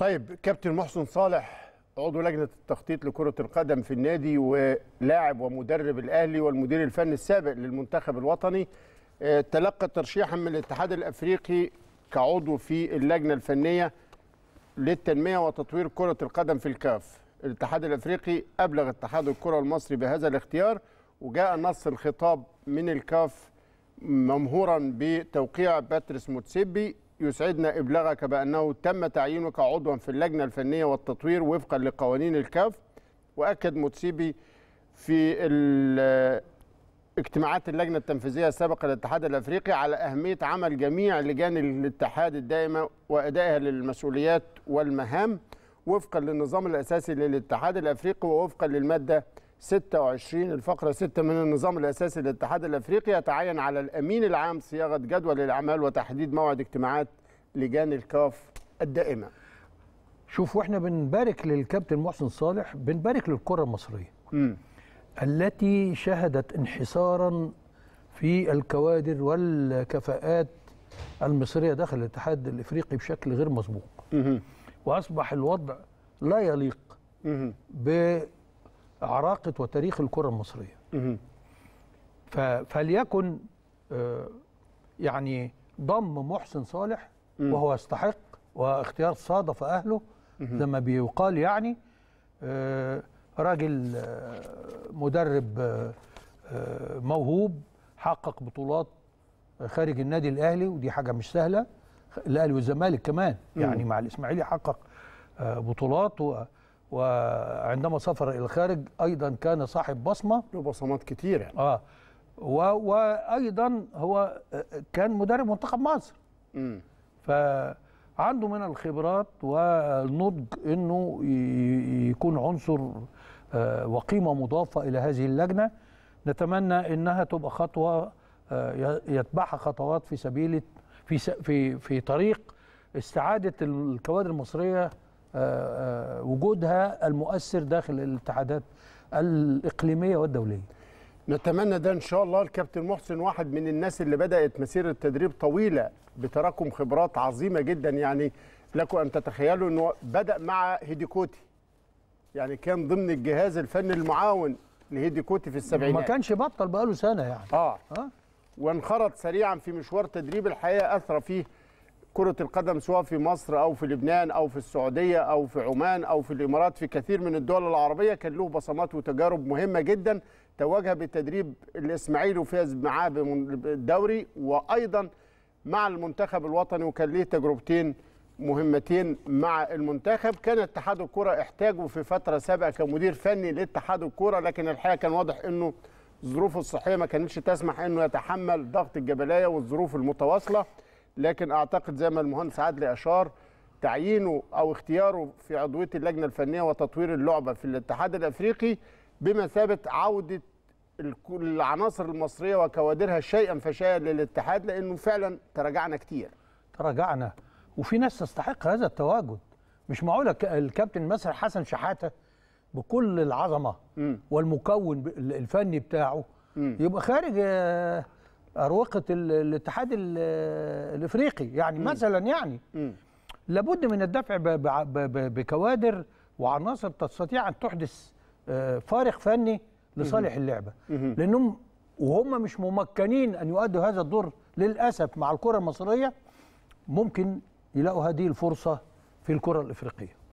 طيب كابتن محسن صالح عضو لجنه التخطيط لكره القدم في النادي ولاعب ومدرب الاهلي والمدير الفني السابق للمنتخب الوطني آه، تلقى ترشيحا من الاتحاد الافريقي كعضو في اللجنه الفنيه للتنميه وتطوير كره القدم في الكاف الاتحاد الافريقي ابلغ اتحاد الكره المصري بهذا الاختيار وجاء نص الخطاب من الكاف ممهورا بتوقيع باتريس موتسيبي يسعدنا إبلاغك بأنه تم تعيينك عضوا في اللجنة الفنية والتطوير وفقا لقوانين الكاف وأكد موتسيبي في اجتماعات اللجنة التنفيذية السابقة للاتحاد الأفريقي على أهمية عمل جميع لجان الاتحاد الدائمة وأدائها للمسؤوليات والمهام وفقا للنظام الأساسي للاتحاد الأفريقي ووفقا للمادة 26 الفقرة 6 من النظام الأساسي للاتحاد الأفريقي يتعين على الأمين العام صياغة جدول الأعمال وتحديد موعد اجتماعات لجان الكاف الدائمة شوف واحنا بنبارك للكابتن محسن صالح بنبارك للكرة المصرية م. التي شهدت انحسارا في الكوادر والكفاءات المصرية داخل الاتحاد الإفريقي بشكل غير مسبوق وأصبح الوضع لا يليق ب عراقه وتاريخ الكره المصريه فليكن آه، يعني ضم محسن صالح وهو يستحق واختيار صادف اهله زي ما بيقال يعني آه، راجل آه، مدرب موهوب حقق بطولات خارج النادي الاهلي ودي حاجه مش سهله الاهلي والزمالك كمان يعني مع الاسماعيلي حقق بطولات وعندما سافر الى الخارج ايضا كان صاحب بصمه له بصمات كتيره اه و وايضا هو كان مدرب منتخب مصر امم فعنده من الخبرات والنضج انه يكون عنصر آه، وقيمه مضافه الى هذه اللجنه نتمنى انها تبقى خطوه آه، يتبعها خطوات في سبيل في في في طريق استعاده الكوادر المصريه آه، آه، وجودها المؤثر داخل الاتحادات الإقليمية والدولية نتمنى ده ان شاء الله الكابتن محسن واحد من الناس اللي بدات مسيره تدريب طويله بتراكم خبرات عظيمه جدا يعني لكم ان تتخيلوا انه بدا مع هيديكوتي يعني كان ضمن الجهاز الفني المعاون لهيديكوتي في السبعينات ما كانش بطل بقاله سنه يعني اه, آه. وانخرط سريعا في مشوار تدريب الحقيقه اثرى فيه كرة القدم سواء في مصر أو في لبنان أو في السعودية أو في عمان أو في الإمارات في كثير من الدول العربية كان له بصمات وتجارب مهمة جدا تواجه بالتدريب الإسماعيلي وفاز معاه بالدوري وأيضا مع المنتخب الوطني وكان ليه تجربتين مهمتين مع المنتخب كان اتحاد الكرة احتاجه في فترة سابقة كمدير فني لاتحاد الكرة لكن الحقيقة كان واضح أنه ظروفه الصحية ما كانتش تسمح أنه يتحمل ضغط الجبلاية والظروف المتواصلة لكن اعتقد زي ما المهندس عدلي اشار تعيينه او اختياره في عضويه اللجنه الفنيه وتطوير اللعبه في الاتحاد الافريقي بمثابه عوده العناصر المصريه وكوادرها شيئا فشيئا للاتحاد لانه فعلا تراجعنا كتير تراجعنا وفي ناس تستحق هذا التواجد مش معقول الكابتن مثلا حسن شحاته بكل العظمه م. والمكون الفني بتاعه م. يبقى خارج آه، اروقه الاتحاد الافريقي يعني م. مثلا يعني م. لابد من الدفع بكوادر وعناصر تستطيع ان تحدث آه، فارق فني لصالح اللعبه لانهم وهم مش ممكنين ان يؤدوا هذا الدور للاسف مع الكره المصريه ممكن يلاقوا هذه الفرصه في الكره الافريقيه